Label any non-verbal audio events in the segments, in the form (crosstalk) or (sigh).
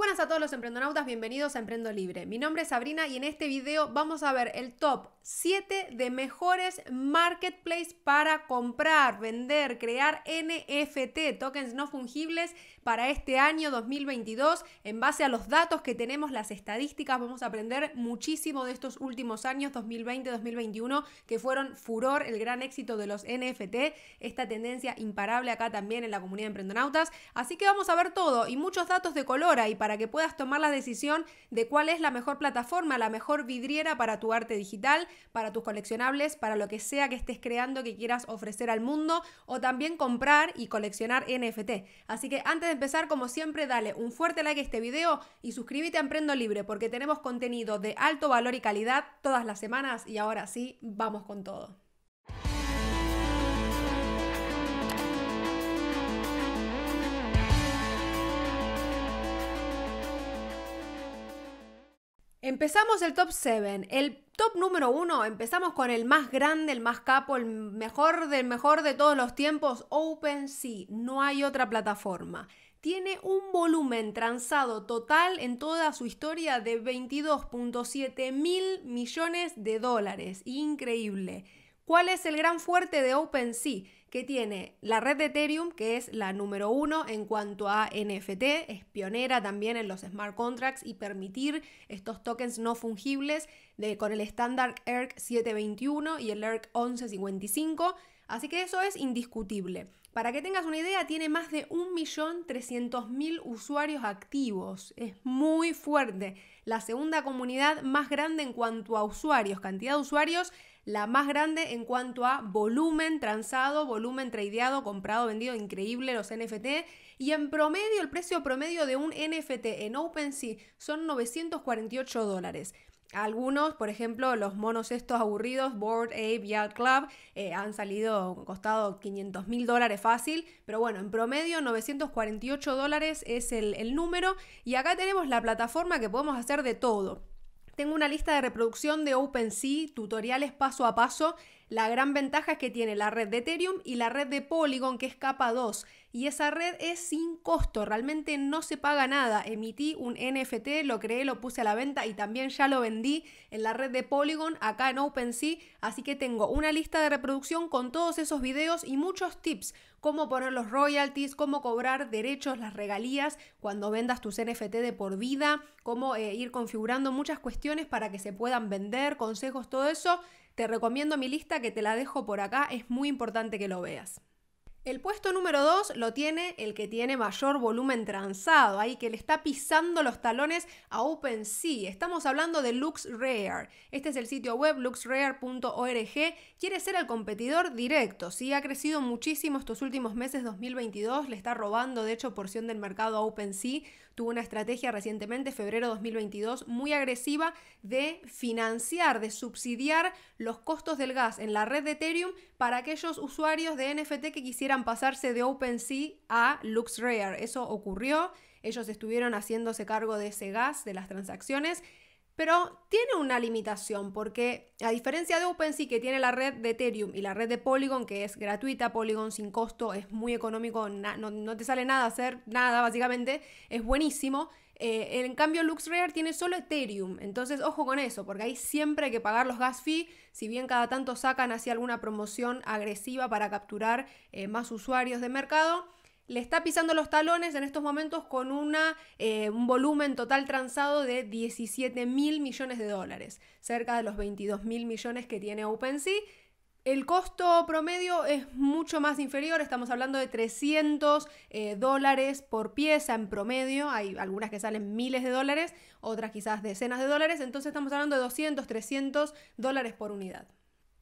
buenas a todos los emprendonautas, bienvenidos a Emprendo Libre. Mi nombre es Sabrina y en este video vamos a ver el top 7 de mejores marketplaces para comprar, vender, crear NFT, tokens no fungibles para este año 2022. En base a los datos que tenemos, las estadísticas, vamos a aprender muchísimo de estos últimos años 2020-2021 que fueron furor, el gran éxito de los NFT, esta tendencia imparable acá también en la comunidad de emprendonautas. Así que vamos a ver todo y muchos datos de color ahí para que puedas tomar la decisión de cuál es la mejor plataforma, la mejor vidriera para tu arte digital, para tus coleccionables, para lo que sea que estés creando que quieras ofrecer al mundo o también comprar y coleccionar NFT. Así que antes empezar, como siempre, dale un fuerte like a este video y suscríbete a Emprendo Libre porque tenemos contenido de alto valor y calidad todas las semanas y ahora sí, vamos con todo. Empezamos el top 7, el Top número uno, empezamos con el más grande, el más capo, el mejor del mejor de todos los tiempos, OpenSea. No hay otra plataforma. Tiene un volumen transado total en toda su historia de 22.7 mil millones de dólares. Increíble. ¿Cuál es el gran fuerte de OpenSea? Que tiene la red de Ethereum, que es la número uno en cuanto a NFT, es pionera también en los smart contracts y permitir estos tokens no fungibles con el estándar ERC 721 y el ERC 1155. Así que eso es indiscutible. Para que tengas una idea, tiene más de 1.300.000 usuarios activos. Es muy fuerte. La segunda comunidad más grande en cuanto a usuarios, cantidad de usuarios la más grande en cuanto a volumen transado, volumen tradeado, comprado, vendido, increíble los NFT. Y en promedio, el precio promedio de un NFT en OpenSea son 948 dólares. Algunos, por ejemplo, los monos estos aburridos, Board Ape Yacht Club, eh, han salido, costado 500 mil dólares fácil, pero bueno, en promedio 948 dólares es el número. Y acá tenemos la plataforma que podemos hacer de todo. Tengo una lista de reproducción de OpenSea, tutoriales paso a paso la gran ventaja es que tiene la red de Ethereum y la red de Polygon, que es capa 2. Y esa red es sin costo, realmente no se paga nada. Emití un NFT, lo creé, lo puse a la venta y también ya lo vendí en la red de Polygon acá en OpenSea. Así que tengo una lista de reproducción con todos esos videos y muchos tips cómo poner los royalties, cómo cobrar derechos, las regalías cuando vendas tus NFT de por vida, cómo eh, ir configurando muchas cuestiones para que se puedan vender, consejos, todo eso. Te recomiendo mi lista que te la dejo por acá, es muy importante que lo veas. El puesto número 2 lo tiene el que tiene mayor volumen transado, ahí que le está pisando los talones a OpenSea. Estamos hablando de LuxRare. Este es el sitio web luxrare.org. Quiere ser el competidor directo, ¿sí? Ha crecido muchísimo estos últimos meses 2022, le está robando de hecho porción del mercado a OpenSea tuvo una estrategia recientemente, febrero 2022, muy agresiva de financiar, de subsidiar los costos del gas en la red de Ethereum para aquellos usuarios de NFT que quisieran pasarse de OpenSea a LuxRare. Eso ocurrió. Ellos estuvieron haciéndose cargo de ese gas, de las transacciones, pero tiene una limitación porque a diferencia de OpenSea que tiene la red de Ethereum y la red de Polygon que es gratuita, Polygon sin costo, es muy económico, no, te sale nada hacer nada básicamente, es buenísimo. Eh, en cambio, LuxRare tiene solo Ethereum. Entonces, ojo con eso, porque ahí siempre hay que pagar los gas fee. Si bien cada tanto sacan así alguna promoción agresiva para capturar eh, más usuarios de mercado, le está pisando los talones en estos momentos con eh, un volumen total transado de 17 mil millones de dólares, cerca de los 22 mil millones que tiene OpenSea. El costo promedio es mucho más inferior, estamos hablando de 300 eh, dólares por pieza en promedio, hay algunas que salen miles de dólares, otras quizás decenas de dólares, entonces estamos hablando de 200, 300 dólares por unidad.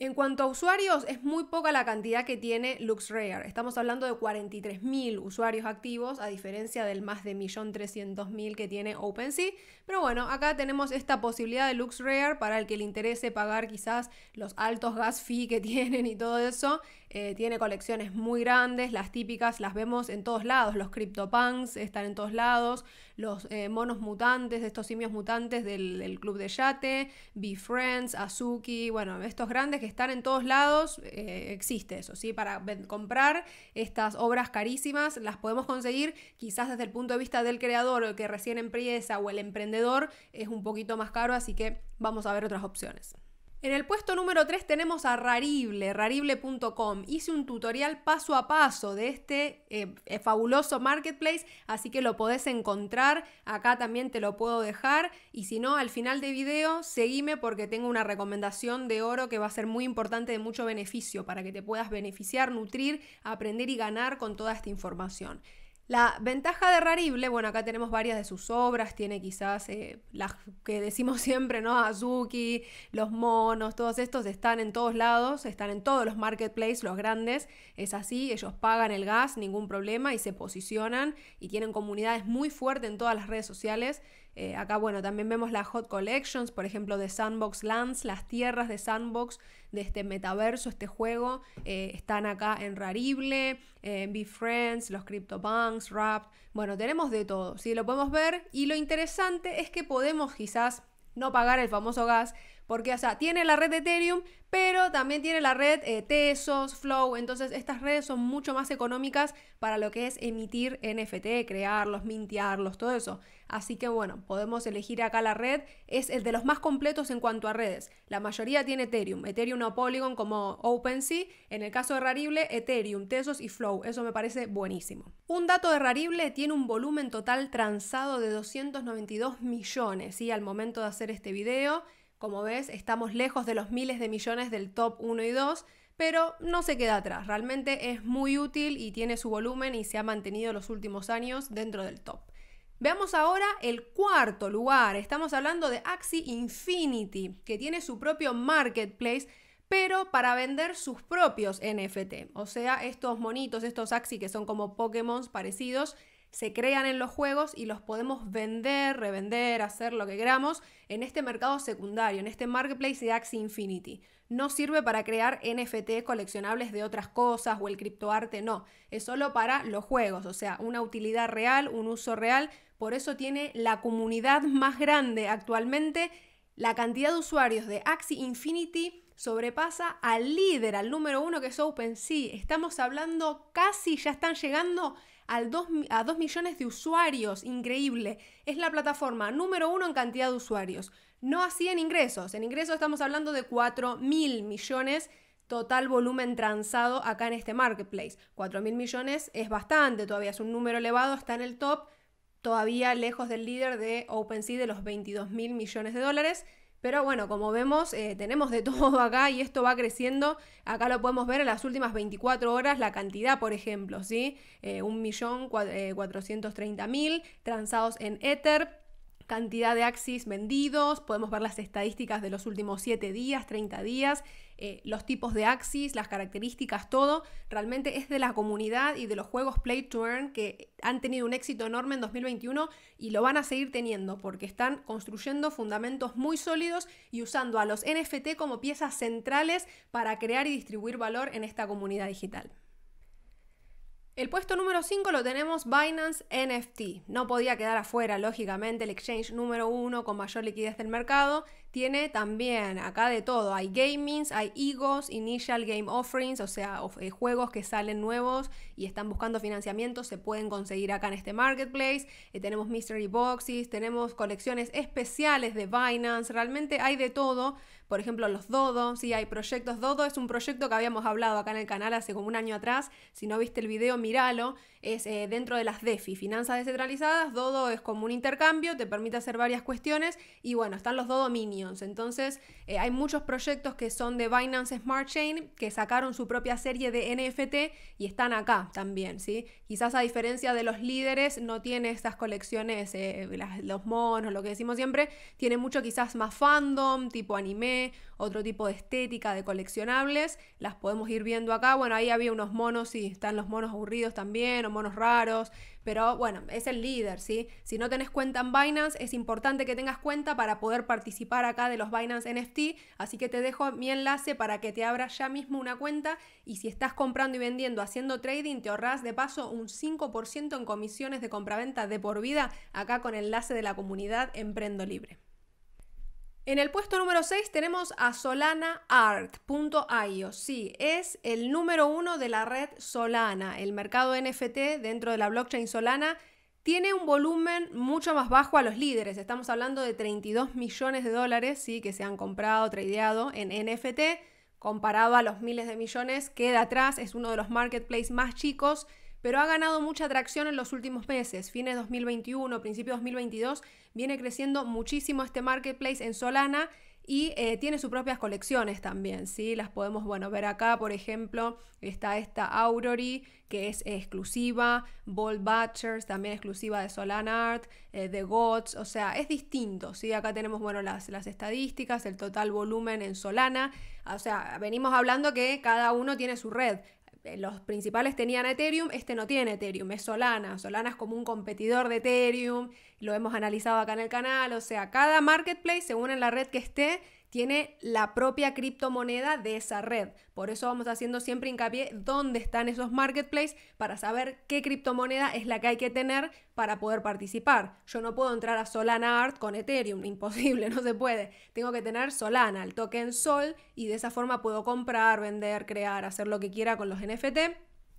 En cuanto a usuarios, es muy poca la cantidad que tiene LuxRare. Estamos hablando de 43.000 usuarios activos, a diferencia del más de 1.300.000 que tiene OpenSea. Pero bueno, acá tenemos esta posibilidad de LuxRare para el que le interese pagar quizás los altos gas fee que (laughs) tienen y todo eso. Eh, tiene colecciones muy grandes, las típicas las vemos en todos lados, los CryptoPunks están en todos lados, los eh, monos mutantes, estos simios mutantes del, Club de Yate, B-Friends, Azuki, bueno, estos grandes que están en todos lados, eh, existe eso, ¿sí? Para comprar estas obras carísimas, las podemos conseguir quizás desde el punto de vista del creador o el que recién empieza o el emprendedor, es un poquito más caro, así que vamos a ver otras opciones. En el puesto número 3 tenemos a Rarible, rarible.com. Hice un tutorial paso a paso de este eh, eh, fabuloso marketplace, así que lo podés encontrar. Acá también te lo puedo dejar. Y si no, al final de video, seguime porque tengo una recomendación de oro que va a ser muy importante de mucho beneficio para que te puedas beneficiar, nutrir, aprender y ganar con toda esta información. La ventaja de Rarible, bueno, acá tenemos varias de sus obras, tiene quizás eh, las que decimos (laughs) siempre, ¿no? Azuki, los monos, todos estos están en todos lados, están en todos los marketplaces, los grandes, es así, ellos pagan el gas, ningún problema, y se posicionan y tienen comunidades muy fuertes en todas las redes sociales eh, acá, bueno, también vemos las hot collections, por ejemplo, de Sandbox Lands, las tierras de Sandbox, de este metaverso, este juego, eh, están acá en Rarible, en eh, Friends, los CryptoPunks, RAP, Bueno, tenemos de todo, si Lo podemos ver. Y lo interesante es que podemos quizás no pagar el famoso gas, porque, o sea, tiene la red de Ethereum, pero también tiene la red eh, Tesos, Flow. Entonces, estas redes son mucho más económicas para lo que es emitir NFT, crearlos, mintearlos, todo eso. Así que, bueno, podemos elegir acá la red. Es el de los más completos en cuanto a redes. La mayoría tiene Ethereum. Ethereum o Polygon como OpenSea. En el caso de Rarible, Ethereum, Tesos y Flow. Eso me parece buenísimo. Un dato de Rarible tiene un volumen total transado de 292 millones, ¿sí? Al momento de hacer este video. Como ves, estamos lejos de los miles de millones del top 1 y 2, pero no se queda atrás, realmente es muy útil y tiene su volumen y se ha mantenido los últimos años dentro del top. Veamos ahora el cuarto lugar, estamos hablando de Axi Infinity, que tiene su propio marketplace, pero para vender sus propios NFT, o sea, estos monitos, estos Axi que son como Pokémon parecidos, se crean en los juegos y los podemos vender, revender, hacer lo que queramos en este mercado secundario, en este marketplace de Axie Infinity. No sirve para crear NFT coleccionables de otras cosas o el criptoarte, no. Es solo para los juegos, o sea, una utilidad real, un uso real. Por eso tiene la comunidad más grande actualmente. La cantidad de usuarios de Axie Infinity sobrepasa al líder, al número uno que es OpenSea. Estamos hablando casi, ya están llegando a 2 millones de usuarios. Increíble. Es la plataforma número uno en cantidad de usuarios. No así en ingresos. En ingresos estamos hablando de 4 mil millones total volumen transado acá en este marketplace. 4 mil millones es bastante, todavía es un número elevado, está en el top, todavía lejos del líder de OpenSea de los 22 mil millones de dólares. Pero bueno, como vemos, eh, tenemos de (laughs) todo acá y esto va creciendo. Acá lo podemos ver en las últimas 24 horas, la cantidad, por ejemplo, ¿sí? 1.430.000 eh, eh, transados en Ether cantidad de Axis vendidos, podemos ver las estadísticas de los últimos 7 días, 30 días, eh, los tipos de Axis, las características, todo. Realmente es de la comunidad y de los juegos Play to Earn que han tenido un éxito enorme en 2021 y lo van a seguir teniendo porque están construyendo fundamentos muy sólidos y usando a los NFT como piezas centrales para crear y distribuir valor en esta comunidad digital. El puesto número 5 lo tenemos Binance NFT. No podía quedar afuera, lógicamente, el exchange número 1 con mayor liquidez del mercado tiene también acá de todo. Hay gamings, hay egos, initial game offerings, o sea, eh, juegos que salen nuevos y están buscando financiamiento, se pueden conseguir acá en este marketplace. Eh, tenemos mystery boxes, tenemos colecciones especiales de Binance, realmente hay de todo. Por ejemplo, los Dodo, sí, hay proyectos. Dodo es un proyecto que habíamos hablado acá en el canal hace como un año atrás. Si no viste el video, míralo. Es eh, dentro de las DeFi, finanzas descentralizadas. Dodo es como un intercambio, te permite hacer varias cuestiones. Y bueno, están los Dodo Minions entonces, eh, hay muchos proyectos que son de Binance Smart Chain que sacaron su propia serie de NFT y están acá también, ¿sí? Quizás a diferencia de los líderes, no tiene estas colecciones, eh, los monos, lo que decimos siempre, tiene mucho quizás más fandom, tipo anime, otro tipo de estética de coleccionables, las podemos ir viendo acá. Bueno, ahí había unos monos, y están los monos aburridos también, o monos raros, pero bueno, es el líder, ¿sí? Si no tenés cuenta en Binance, es importante que tengas cuenta para poder participar acá de los Binance NFT, así que te dejo mi enlace para que te abras ya mismo una cuenta y si estás comprando y vendiendo haciendo trading, te ahorrás de paso un 5% en comisiones de compraventa de por vida acá con el enlace de la comunidad Emprendo Libre. En el puesto número 6 tenemos a SolanaArt.io. Sí, es el número uno de la red Solana. El mercado NFT dentro de la blockchain Solana tiene un volumen mucho más bajo a los líderes. Estamos hablando de 32 millones de dólares ¿sí? que se han comprado, tradeado en NFT, comparado a los miles de millones. Queda atrás, es uno de los marketplaces más chicos pero ha ganado mucha atracción en los últimos meses. Fines 2021, principio 2022, viene creciendo muchísimo este marketplace en Solana y eh, tiene sus propias colecciones también, ¿sí? Las podemos, bueno, ver acá, por ejemplo, está esta Aurory, que es exclusiva, Bold Butchers, también exclusiva de Solana Art, The eh, Gods, o sea, es distinto, ¿sí? Acá tenemos, bueno, las, las estadísticas, el total volumen en Solana, o sea, venimos hablando que cada uno tiene su red, este, los principales tenían Ethereum, este no tiene Ethereum, es Solana. Solana es como un competidor de Ethereum, lo hemos analizado acá en el canal, o sea, cada marketplace, según en la red que esté, tiene la propia criptomoneda de esa red. Por eso vamos haciendo siempre hincapié dónde están esos marketplaces para saber qué criptomoneda es la que hay que tener para poder participar. Yo no puedo entrar a Solana Art con Ethereum, (laughs) imposible, no se puede. Tengo que tener Solana, el token Sol, y de esa forma puedo comprar, vender, crear, hacer lo que quiera con los NFT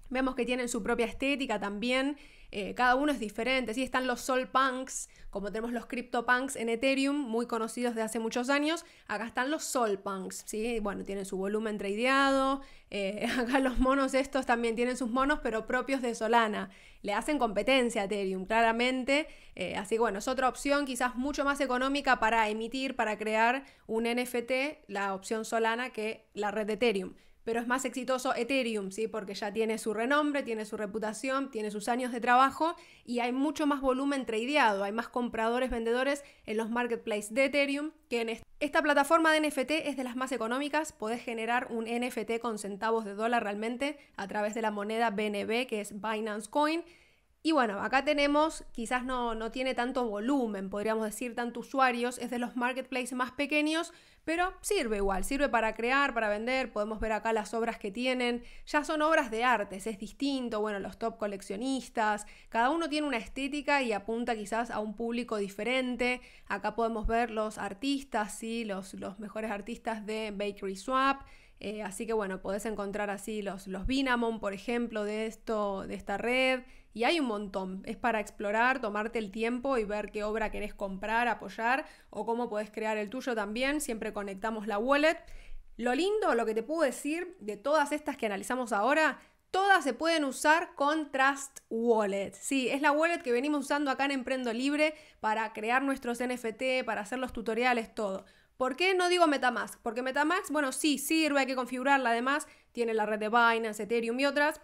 Vemos que tienen su propia estética también, eh, cada uno es diferente. están los Sol Punks, como tenemos los Crypto Punks en Ethereum, muy conocidos de hace muchos años. Acá están los Sol Punks, ¿sí? Bueno, tienen su volumen tradeado. Eh, (laughs) acá los monos estos también tienen sus monos, pero propios de Solana. Le hacen competencia a Ethereum, claramente. Eh, así que bueno, es otra opción quizás mucho más económica para emitir, para crear un NFT, la opción Solana que la red de Ethereum pero es más exitoso Ethereum, ¿sí? Porque ya tiene su renombre, tiene su reputación, tiene sus años de trabajo y hay mucho más volumen tradeado, hay más compradores, vendedores en los marketplaces de Ethereum que en esta. Esta plataforma de NFT es de las más económicas, podés generar un NFT con centavos de dólar realmente a través de la moneda BNB que es Binance Coin y bueno, acá tenemos, quizás no, tiene tanto volumen, podríamos decir, tanto usuarios, es de los marketplaces más pequeños, pero sirve igual, sirve para crear, para vender, podemos ver acá las obras que tienen, ya son obras de artes, es distinto, bueno, los top coleccionistas, cada uno tiene una estética y apunta quizás a un público diferente, acá podemos ver los artistas, sí, los, los mejores artistas de Bakery Swap, eh, así que bueno, podés encontrar así los, los Binamon, por ejemplo, de, esto, de esta red, y hay un montón. Es para explorar, tomarte el tiempo y ver qué obra querés comprar, apoyar o cómo podés crear el tuyo también. Siempre conectamos la wallet. Lo lindo, lo que te puedo decir de todas estas que analizamos ahora, todas se pueden usar con Trust Wallet. Sí, es la wallet que venimos usando acá en Emprendo Libre para crear nuestros NFT, para hacer los tutoriales, todo. ¿Por qué no digo Metamask? Porque Metamask, bueno, sí sirve, hay que configurarla además, tiene la red de Binance, Ethereum y otras,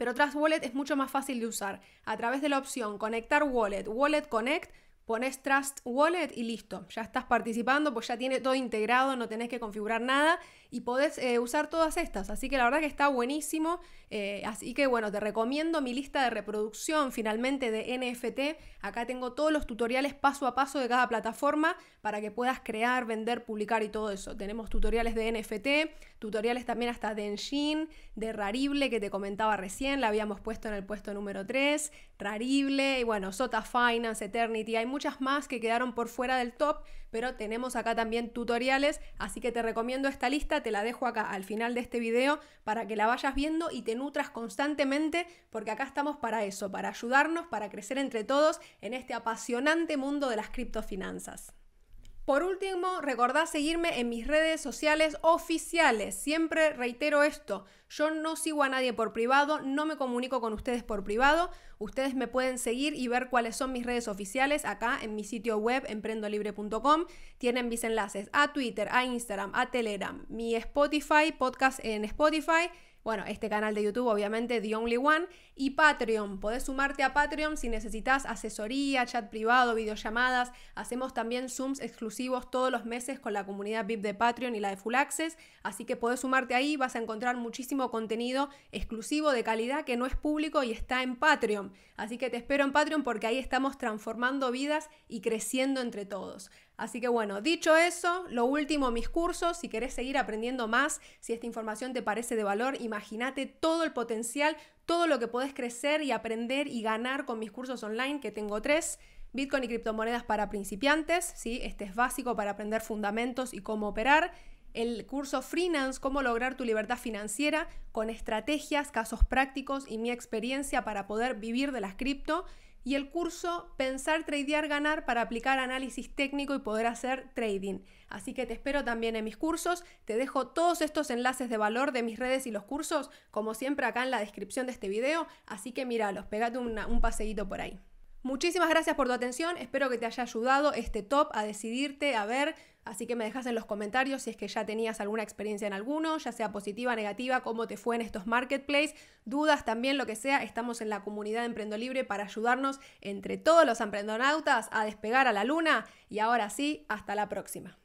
pero Trust Wallet es mucho más fácil de usar. A través de la opción Conectar Wallet, Wallet Connect, pones Trust Wallet y listo. Ya estás participando, pues ya tiene todo integrado, no tenés que configurar nada y podés eh, usar todas estas. Así que la verdad que está buenísimo. Eh, así que bueno, te recomiendo mi lista de reproducción finalmente de NFT. Acá tengo todos los tutoriales paso a paso de cada plataforma para que puedas crear, vender, publicar y todo eso. Tenemos tutoriales de NFT, tutoriales también hasta de Engine, de Rarible que te comentaba recién, la habíamos puesto en el puesto número 3, Rarible y bueno, Sota Finance, Eternity. Hay muchas más que quedaron por fuera del top pero tenemos acá también tutoriales, así que te recomiendo esta lista, te la dejo acá al final de este video para que la vayas viendo y te nutras constantemente, porque acá estamos para eso, para ayudarnos, para crecer entre todos en este apasionante mundo de las criptofinanzas. Por último, recordad seguirme en mis redes sociales oficiales. Siempre reitero esto, yo no sigo a nadie por privado, no me comunico con ustedes por privado. Ustedes me pueden seguir y ver cuáles son mis redes oficiales acá en mi sitio web emprendolibre.com. Tienen mis enlaces a Twitter, a Instagram, a Telegram, mi Spotify, podcast en Spotify bueno, este canal de YouTube, obviamente, The Only One, y Patreon. Podés sumarte a Patreon si necesitas asesoría, chat privado, videollamadas. Hacemos también Zooms exclusivos todos los meses con la comunidad VIP de Patreon y la de Full Access, así que podés sumarte ahí, vas a encontrar muchísimo contenido exclusivo de calidad que no es público y está en Patreon. Así que te espero en Patreon porque ahí estamos transformando vidas y creciendo entre todos. Así que bueno, dicho eso, lo último, mis cursos, si querés seguir aprendiendo más, si esta información te parece de valor, imagínate todo el potencial, todo lo que podés crecer y aprender y ganar con mis cursos online, que tengo tres. Bitcoin y criptomonedas para principiantes, ¿sí? este es básico para aprender fundamentos y cómo operar. El curso Freelance, cómo lograr tu libertad financiera con estrategias, casos prácticos y mi experiencia para poder vivir de las cripto y el curso Pensar, Tradear, Ganar para aplicar análisis técnico y poder hacer trading. Así que te espero también en mis cursos, te dejo todos estos enlaces de valor de mis redes y los cursos, como siempre acá en la descripción de este video, así que míralos, pegate un paseíto por ahí. Muchísimas gracias por tu atención, espero que te haya ayudado este top a decidirte, a ver Así que me dejas en los comentarios si es que ya tenías alguna experiencia en alguno, ya sea positiva, negativa, cómo te fue en estos marketplaces, dudas también, lo que sea. Estamos en la comunidad de Emprendo Libre para ayudarnos entre todos los emprendonautas a despegar a la luna. Y ahora sí, hasta la próxima.